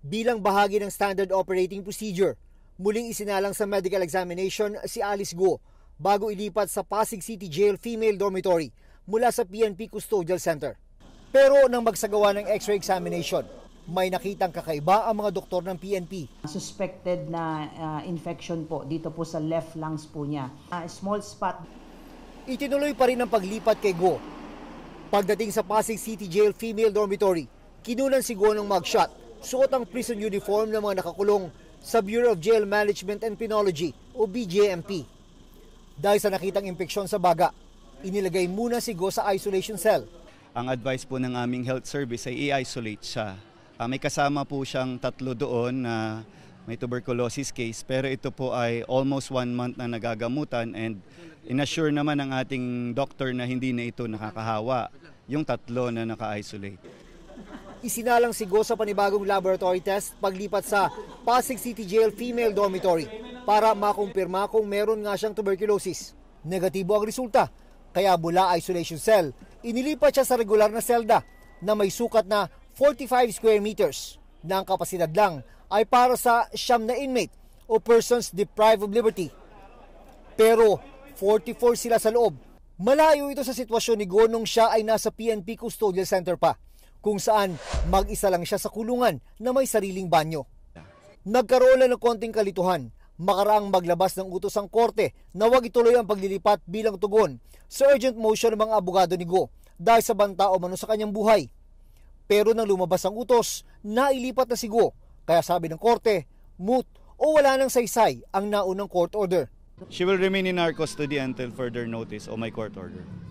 Bilang bahagi ng standard operating procedure, muling isinalang sa medical examination si Alice Go bago ilipat sa Pasig City Jail Female Dormitory mula sa PNP Custodial Center. Pero nang magsagawa ng x-ray examination, may nakitang kakaiba ang mga doktor ng PNP. Suspected na uh, infection po dito po sa left lungs po niya. Uh, small spot. Itinuloy pa rin ang paglipat kay Go. Pagdating sa Pasig City Jail Female Dormitory, kinunan si Go ng mugshot suot ang prison uniform ng mga nakakulong sa Bureau of Jail Management and Penology o BJMP. Dahil sa nakitang impeksyon sa baga, inilagay muna si Go sa isolation cell. Ang advice po ng aming health service ay i-isolate siya. Uh, may kasama po siyang tatlo doon na uh, may tuberculosis case pero ito po ay almost one month na nagagamutan and inassure naman ng ating doctor na hindi na ito nakakahawa yung tatlo na naka-isolate isinalang si Go sa panibagong laboratory test paglipat sa Pasig City Jail Female Dormitory para makumpirma kung meron nga siyang tuberculosis. Negatibo ang resulta, kaya mula isolation cell, inilipat siya sa regular na selda na may sukat na 45 square meters na ang kapasidad lang ay para sa siyam na inmate o persons deprived of liberty. Pero 44 sila sa loob. Malayo ito sa sitwasyon ni Go nung siya ay nasa PNP Custodial Center pa kung saan mag-isa lang siya sa kulungan na may sariling banyo. Nagkaroon na ng konting kalituhan makaraang maglabas ng utos ang korte na huwag ituloy ang paglilipat bilang tugon sa urgent motion ng mga abogado ni Go dahil sa banta o mano sa kanyang buhay. Pero nang lumabas ang utos, nailipat na si Go kaya sabi ng korte, moot o wala nang saysay ang naunang court order. She will remain in our custody until further notice o my court order.